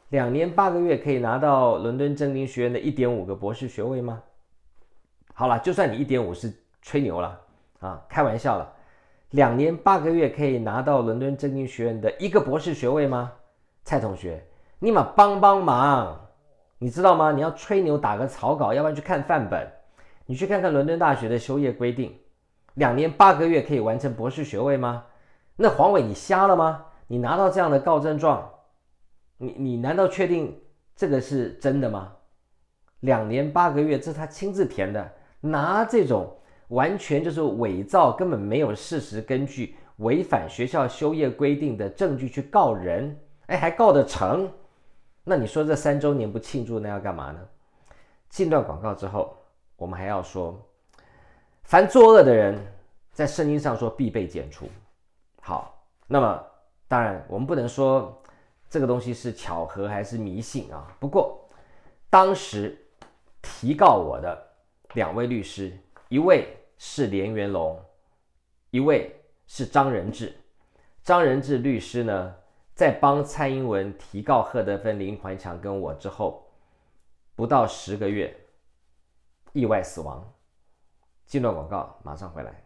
两年八个月可以拿到伦敦政经学院的一点五个博士学位吗？好了，就算你一点五是吹牛了啊，开玩笑了。两年八个月可以拿到伦敦政经学院的一个博士学位吗？蔡同学，你们帮帮忙。你知道吗？你要吹牛打个草稿，要不然去看范本。你去看看伦敦大学的修业规定，两年八个月可以完成博士学位吗？那黄伟你瞎了吗？你拿到这样的告状状，你你难道确定这个是真的吗？两年八个月这是他亲自填的，拿这种完全就是伪造、根本没有事实根据、违反学校修业规定的证据去告人，哎，还告得成？那你说这三周年不庆祝，那要干嘛呢？进段广告之后，我们还要说，凡作恶的人，在圣经上说必被剪除。好，那么当然我们不能说这个东西是巧合还是迷信啊。不过当时提告我的两位律师，一位是连元龙，一位是张仁志。张仁志律师呢？在帮蔡英文提告贺德芬、林环强跟我之后，不到十个月，意外死亡。这段广告马上回来。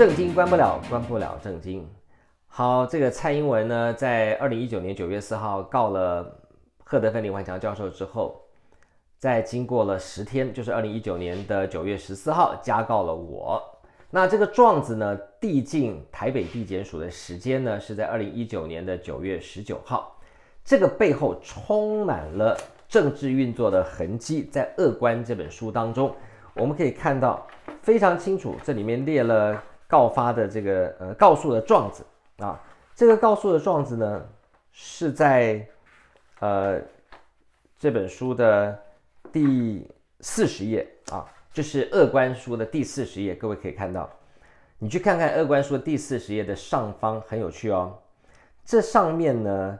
正经关不了，关不了正经。好，这个蔡英文呢，在二零一九年九月四号告了贺德芬、林万强教授之后，在经过了十天，就是二零一九年的九月十四号加告了我。那这个状子呢递进台北地检署的时间呢，是在二零一九年的九月十九号。这个背后充满了政治运作的痕迹。在《恶官》这本书当中，我们可以看到非常清楚，这里面列了。告发的这个呃，告诉的状子啊，这个告诉的状子呢是在呃这本书的第四十页啊，就是《恶官书》的第四十页，各位可以看到，你去看看《恶官书》第四十页的上方，很有趣哦。这上面呢，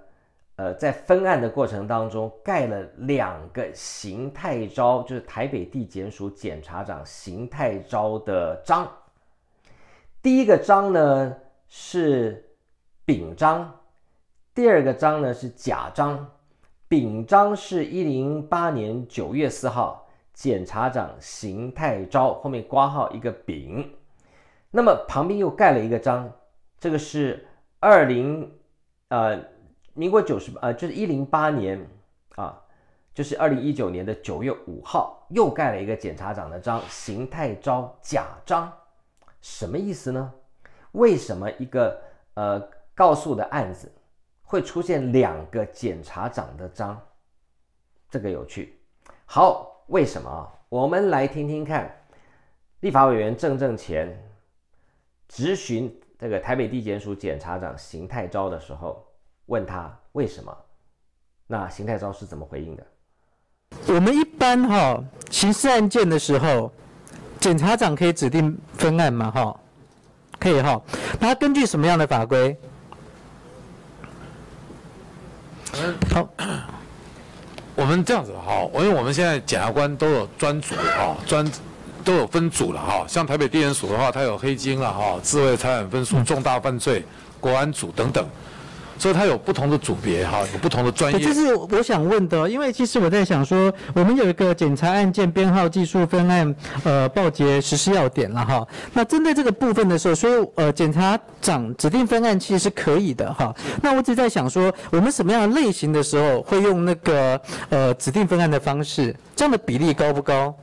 呃，在分案的过程当中盖了两个邢太昭，就是台北地检署检察长邢太昭的章。第一个章呢是丙章，第二个章呢是甲章。丙章是一零八年九月四号，检察长邢太昭后面挂号一个丙，那么旁边又盖了一个章，这个是二零呃民国九十呃就是一零八年啊，就是二零一九年的九月五号又盖了一个检察长的章，邢太昭甲章。什么意思呢？为什么一个呃告诉的案子会出现两个检察长的章？这个有趣。好，为什么？我们来听听看，立法委员郑政前质询这个台北地检署检察长邢泰昭的时候，问他为什么？那邢泰昭是怎么回应的？我们一般哈刑事案件的时候。检察长可以指定分案吗？哈，可以哈。那根据什么样的法规？好。我们这样子哈，因为我们现在检察官都有专组哈，专都有分组了哈。像台北地检署的话，它有黑金了哈，自卫财产分署、重大犯罪、国安组等等。所以它有不同的组别哈，有不同的专业。就是我想问的，因为其实我在想说，我们有一个检查案件编号技术分案呃报结实施要点了哈。那针对这个部分的时候，所以呃检察长指定分案其实是可以的哈。那我只在想说，我们什么样的类型的时候会用那个呃指定分案的方式？这样的比例高不高？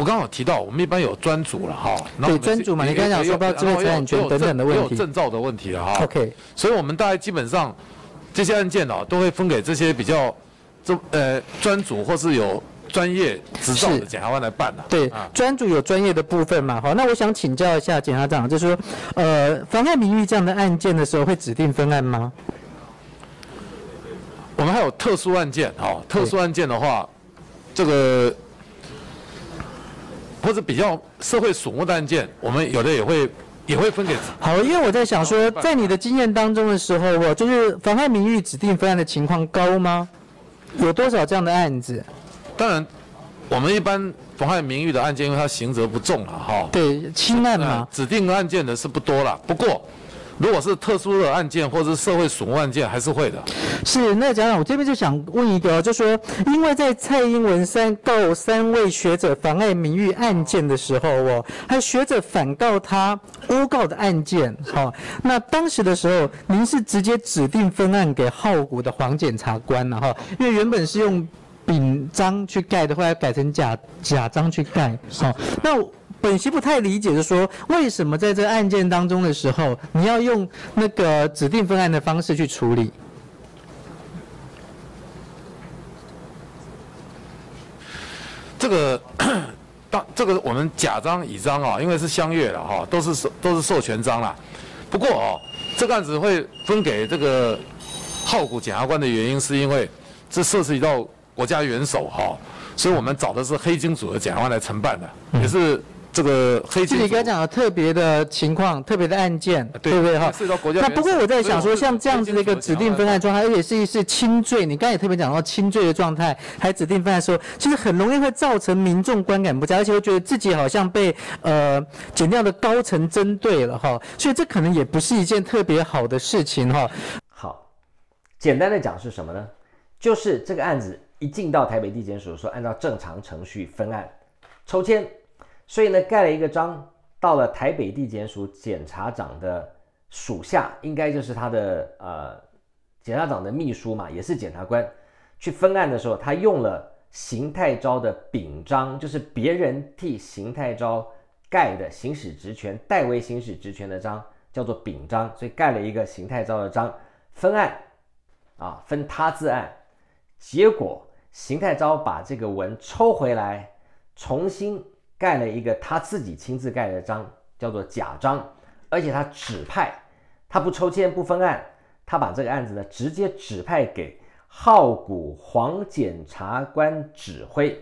我刚好提到，我们一般有专组了哈。对，专组嘛，你刚刚讲说到知识产权等等的问题，有证照的问题了哈。OK。所以我们大概基本上这些案件哦，都会分给这些比较专呃专组或是有专业执照的检察官来办的。对，专组有专业的部分嘛，好。那我想请教一下检察长，就是说，呃，妨害名誉这样的案件的时候，会指定分案吗？我们还有特殊案件哦，特殊案件的话，这个。或者比较社会瞩目的案件，我们有的也会也会分给。好，因为我在想说，在你的经验当中的时候，我就是妨害名誉指定分案的情况高吗？有多少这样的案子？当然，我们一般妨害名誉的案件，因为它刑责不重了，哈。对，轻案嘛。指定案件的是不多了，不过。如果是特殊的案件或者是社会瞩目案件，还是会的。是，那家长，我这边就想问一个，就说，因为在蔡英文三告三位学者妨碍名誉案件的时候，哦，还学者反告他诬告的案件，好，那当时的时候，您是直接指定分案给浩谷的黄检察官了哈，因为原本是用丙章去盖的后来改成甲甲章去盖，好，那。本席不太理解的是，说为什么在这个案件当中的时候，你要用那个指定分案的方式去处理？这个当这个我们甲章乙章啊，因为是相约了哈，都是都是授权章啦。不过哦，这个案子会分给这个浩谷检察官的原因，是因为这涉及到国家元首哈，所以我们找的是黑金组的检察官来承办的，也是。这个具你刚讲的特别的情况，特别的案件，对不对哈？那不过我在想说，像这样子的一个指定分案状态，而且是是轻罪，你刚才也特别讲到轻罪的状态，还指定分案说，其实很容易会造成民众观感不佳，而且会觉得自己好像被呃减掉的高层针对了哈，所以这可能也不是一件特别好的事情哈。好，简单的讲是什么呢？就是这个案子一进到台北地检署，说按照正常程序分案抽签。所以呢，盖了一个章，到了台北地检署检察长的属下，应该就是他的呃，检察长的秘书嘛，也是检察官，去分案的时候，他用了邢太昭的丙章，就是别人替邢太昭盖的，行使职权、代为行使职权的章，叫做丙章，所以盖了一个邢太昭的章分案，啊，分他自案，结果邢太昭把这个文抽回来，重新。盖了一个他自己亲自盖的章，叫做假章，而且他指派，他不抽签不分案，他把这个案子呢直接指派给浩古黄检察官指挥，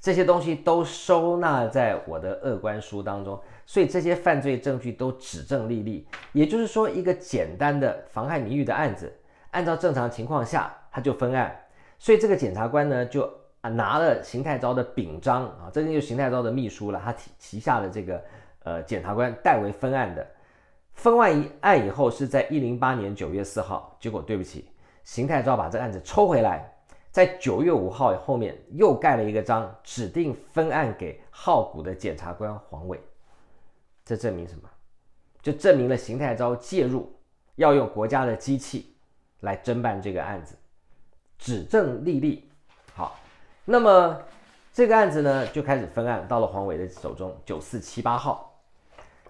这些东西都收纳在我的恶官书当中，所以这些犯罪证据都指证立立，也就是说，一个简单的妨害名誉的案子，按照正常情况下他就分案，所以这个检察官呢就。啊，拿了邢太昭的柄章啊，这个就是邢太昭的秘书了，他旗下的这个呃检察官代为分案的，分完一案以后，是在一零八年九月四号，结果对不起，邢太昭把这个案子抽回来，在九月五号后面又盖了一个章，指定分案给浩谷的检察官黄伟，这证明什么？就证明了邢太昭介入，要用国家的机器来侦办这个案子，指证莉莉。那么，这个案子呢就开始分案到了黄伟的手中，九四七八号。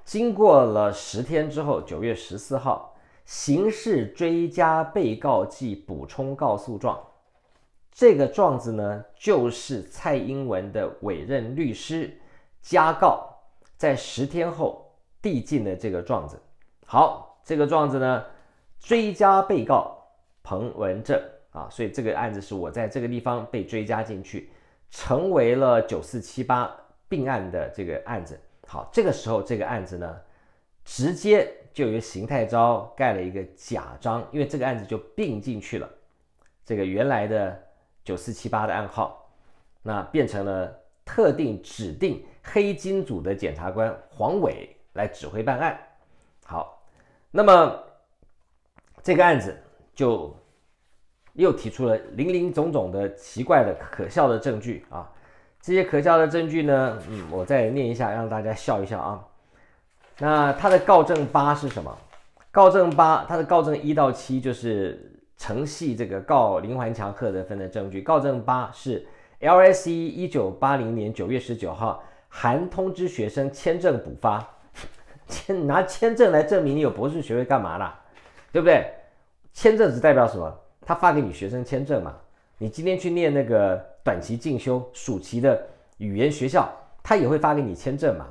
经过了十天之后，九月十四号，刑事追加被告记补充告诉状。这个状子呢，就是蔡英文的委任律师加告，在十天后递进的这个状子。好，这个状子呢，追加被告彭文正。啊，所以这个案子是我在这个地方被追加进去，成为了九四七八并案的这个案子。好，这个时候这个案子呢，直接就由邢太昭盖了一个假章，因为这个案子就并进去了，这个原来的九四七八的案号，那变成了特定指定黑金组的检察官黄伟来指挥办案。好，那么这个案子就。又提出了林林总总的奇怪的可笑的证据啊！这些可笑的证据呢，嗯，我再念一下，让大家笑一笑啊。那他的告证八是什么？告证八，他的告证一到七就是承系这个告林环强、贺德芬的证据。告证八是 LSE 一九八零年九月十九号函通知学生签证补发，签拿签证来证明你有博士学位干嘛啦？对不对？签证只代表什么？他发给你学生签证嘛？你今天去念那个短期进修暑期的语言学校，他也会发给你签证嘛？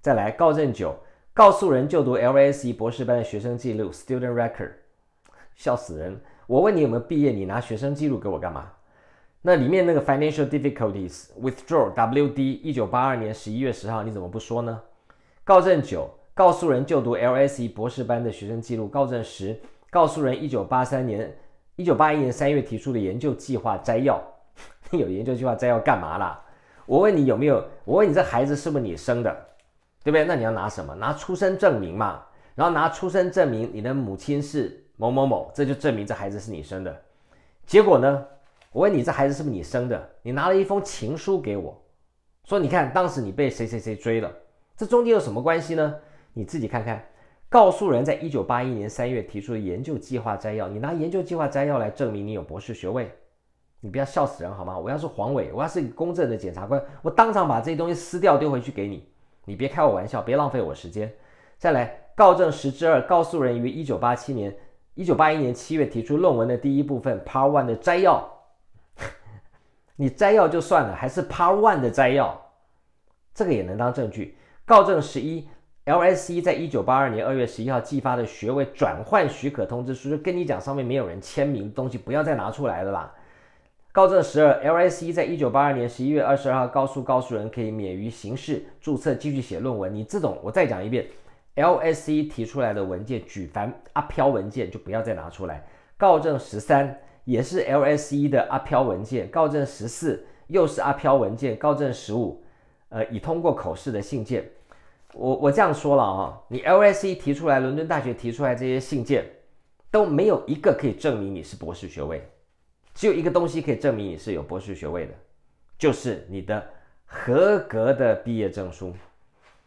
再来，告证九，告诉人就读 LSE 博士班的学生记录 （Student Record），笑死人！我问你有没有毕业，你拿学生记录给我干嘛？那里面那个 Financial Difficulties Withdraw（WD） 一九八二年十一月十号，你怎么不说呢？告证九，告诉人就读 LSE 博士班的学生记录。告证十，告诉人一九八三年。一九八一年三月提出的研究计划摘要，有研究计划摘要干嘛啦？我问你有没有？我问你这孩子是不是你生的，对不对？那你要拿什么？拿出生证明嘛。然后拿出生证明，你的母亲是某某某，这就证明这孩子是你生的。结果呢？我问你这孩子是不是你生的？你拿了一封情书给我，说你看当时你被谁谁谁追了，这中间有什么关系呢？你自己看看。告诉人在一九八一年三月提出的研究计划摘要，你拿研究计划摘要来证明你有博士学位，你不要笑死人好吗？我要是黄伟，我要是公正的检察官，我当场把这东西撕掉丢回去给你，你别开我玩笑，别浪费我时间。再来，告证十之二，告诉人于一九八七年一九八一年七月提出论文的第一部分 p a r t One 的摘要，你摘要就算了，还是 p a r t One 的摘要，这个也能当证据。告证十一。LSE 在一九八二年二月十一号寄发的学位转换许可通知书，就跟你讲上面没有人签名，东西不要再拿出来了吧。告证十二，LSE 在一九八二年十一月二十二号告诉告诉人可以免于刑事注册，继续写论文。你这种我再讲一遍，LSE 提出来的文件举凡阿飘文件就不要再拿出来。告证十三也是 LSE 的阿飘文件，告证十四又是阿飘文件，告证十五呃已通过口试的信件。我我这样说了啊，你 LSE 提出来，伦敦大学提出来这些信件都没有一个可以证明你是博士学位，只有一个东西可以证明你是有博士学位的，就是你的合格的毕业证书。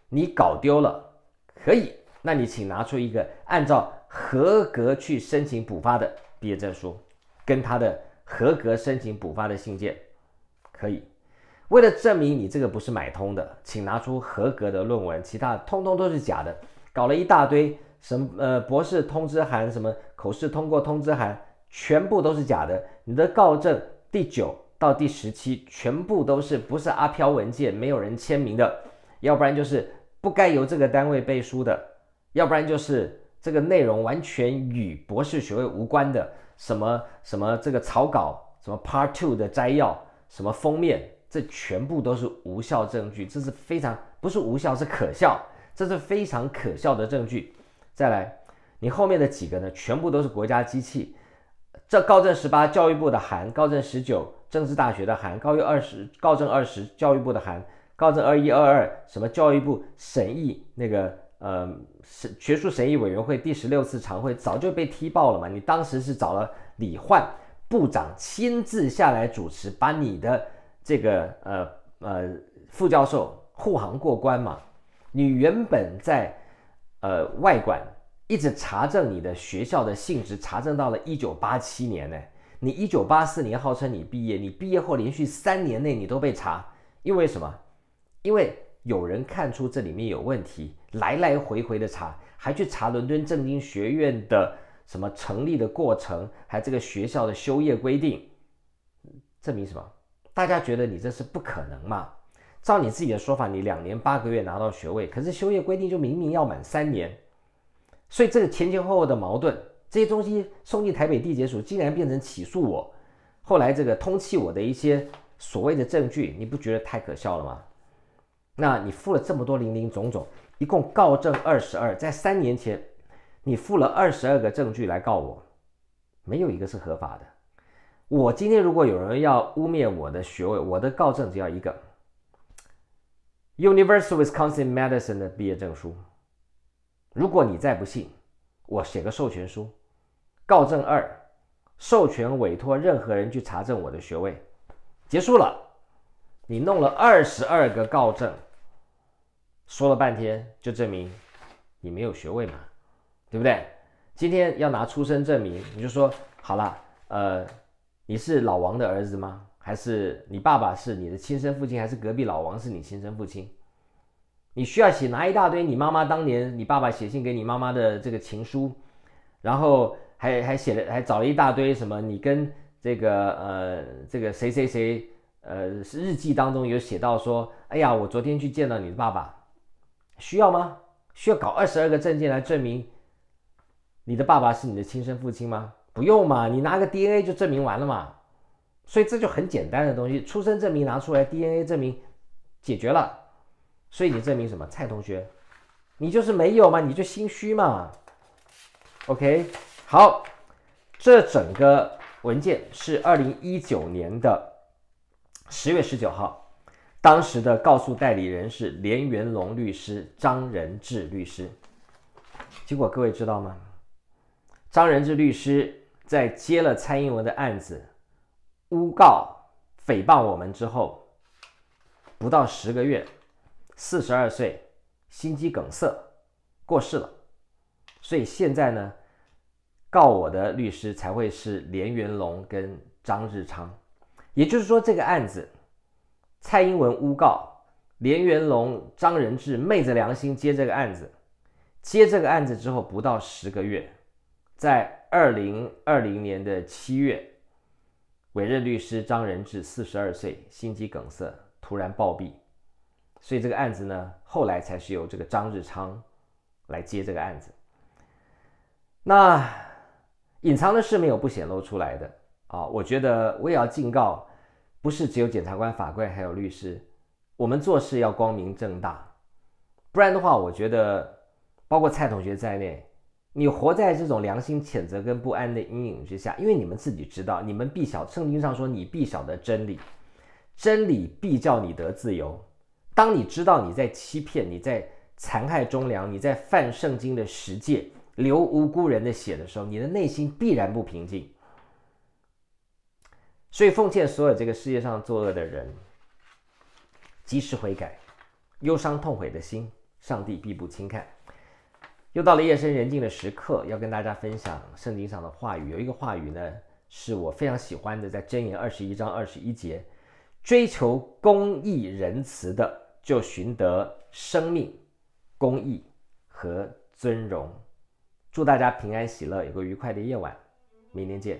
你搞丢了可以，那你请拿出一个按照合格去申请补发的毕业证书，跟他的合格申请补发的信件，可以。为了证明你这个不是买通的，请拿出合格的论文，其他通通都是假的。搞了一大堆什么呃博士通知函、什么口试通过通知函，全部都是假的。你的告证第九到第十期全部都是不是阿飘文件，没有人签名的，要不然就是不该由这个单位背书的，要不然就是这个内容完全与博士学位无关的，什么什么这个草稿，什么 Part Two 的摘要，什么封面。这全部都是无效证据，这是非常不是无效是可笑，这是非常可笑的证据。再来，你后面的几个呢，全部都是国家机器。这告政十八教育部的函，告政十九政治大学的函，告于二十告政二十教育部的函，告政二一二二什么教育部审议那个呃审学术审议委员会第十六次常会早就被踢爆了嘛？你当时是找了李焕部长亲自下来主持，把你的。这个呃呃，副教授护航过关嘛？你原本在呃外管一直查证你的学校的性质，查证到了一九八七年呢。你一九八四年号称你毕业，你毕业后连续三年内你都被查，因为什么？因为有人看出这里面有问题，来来回回的查，还去查伦敦政经学院的什么成立的过程，还这个学校的修业规定，证明什么？大家觉得你这是不可能嘛？照你自己的说法，你两年八个月拿到学位，可是修业规定就明明要满三年，所以这个前前后后的矛盾，这些东西送进台北地检署，竟然变成起诉我，后来这个通气我的一些所谓的证据，你不觉得太可笑了吗？那你付了这么多零零总总，一共告证二十二，在三年前你付了二十二个证据来告我，没有一个是合法的。我今天如果有人要污蔑我的学位，我的告证只要一个。University Wisconsin m e d i c i n e 的毕业证书。如果你再不信，我写个授权书，告证二，授权委托任何人去查证我的学位，结束了。你弄了二十二个告证，说了半天，就证明你没有学位嘛，对不对？今天要拿出生证明，你就说好了，呃。你是老王的儿子吗？还是你爸爸是你的亲生父亲？还是隔壁老王是你亲生父亲？你需要写拿一大堆你妈妈当年你爸爸写信给你妈妈的这个情书，然后还还写了还找了一大堆什么你跟这个呃这个谁谁谁呃日记当中有写到说哎呀我昨天去见到你的爸爸，需要吗？需要搞二十二个证件来证明你的爸爸是你的亲生父亲吗？不用嘛，你拿个 DNA 就证明完了嘛，所以这就很简单的东西，出生证明拿出来，DNA 证明解决了，所以你证明什么？蔡同学，你就是没有嘛，你就心虚嘛。OK，好，这整个文件是二零一九年的十月十九号，当时的告诉代理人是连元龙律师、张仁志律师。结果各位知道吗？张仁志律师。在接了蔡英文的案子，诬告诽谤我们之后，不到十个月，四十二岁，心肌梗塞过世了。所以现在呢，告我的律师才会是连元龙跟张日昌。也就是说，这个案子，蔡英文诬告连元龙、张仁志昧着良心接这个案子，接这个案子之后不到十个月。在二零二零年的七月，委任律师张仁志，四十二岁，心肌梗塞突然暴毙，所以这个案子呢，后来才是由这个张日昌来接这个案子。那隐藏的事没有不显露出来的啊！我觉得我也要警告，不是只有检察官、法官，还有律师，我们做事要光明正大，不然的话，我觉得包括蔡同学在内。你活在这种良心谴责跟不安的阴影之下，因为你们自己知道，你们必晓圣经上说：“你必晓的真理，真理必叫你得自由。”当你知道你在欺骗，你在残害忠良，你在犯圣经的十诫，流无辜人的血的时候，你的内心必然不平静。所以，奉劝所有这个世界上作恶的人，及时悔改，忧伤痛悔的心，上帝必不轻看。又到了夜深人静的时刻，要跟大家分享圣经上的话语。有一个话语呢，是我非常喜欢的，在箴言二十一章二十一节：“追求公义、仁慈的，就寻得生命、公义和尊荣。”祝大家平安喜乐，有个愉快的夜晚。明天见。